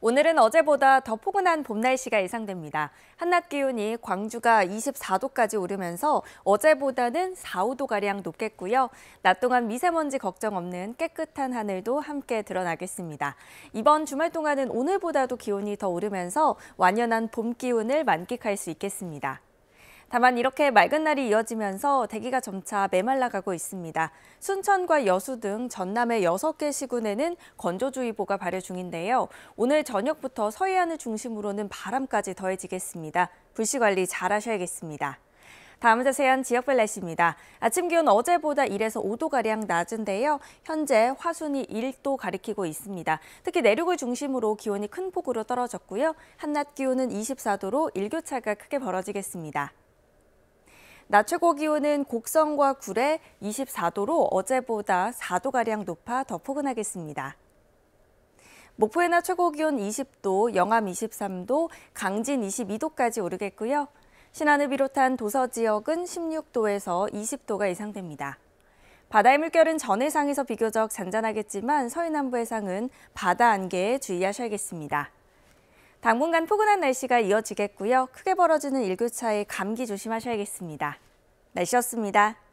오늘은 어제보다 더 포근한 봄 날씨가 예상됩니다. 한낮 기온이 광주가 24도까지 오르면서 어제보다는 4, 5도가량 높겠고요. 낮 동안 미세먼지 걱정 없는 깨끗한 하늘도 함께 드러나겠습니다. 이번 주말 동안은 오늘보다도 기온이 더 오르면서 완연한 봄 기운을 만끽할 수 있겠습니다. 다만 이렇게 맑은 날이 이어지면서 대기가 점차 메말라가고 있습니다. 순천과 여수 등 전남의 6개 시군에는 건조주의보가 발효 중인데요. 오늘 저녁부터 서해안을 중심으로는 바람까지 더해지겠습니다. 불씨 관리 잘 하셔야겠습니다. 다음 자세한 지역별 날씨입니다. 아침 기온 어제보다 1에서 5도가량 낮은데요. 현재 화순이 1도 가리키고 있습니다. 특히 내륙을 중심으로 기온이 큰 폭으로 떨어졌고요. 한낮 기온은 24도로 일교차가 크게 벌어지겠습니다. 낮 최고 기온은 곡성과 굴에 24도로 어제보다 4도가량 높아 더 포근하겠습니다. 목포의 낮 최고 기온 20도, 영암 23도, 강진 22도까지 오르겠고요. 신안을 비롯한 도서 지역은 16도에서 20도가 예상됩니다. 바다의 물결은 전 해상에서 비교적 잔잔하겠지만 서해남부 해상은 바다 안개에 주의하셔야겠습니다. 당분간 포근한 날씨가 이어지겠고요. 크게 벌어지는 일교차에 감기 조심하셔야겠습니다. 날씨였습니다.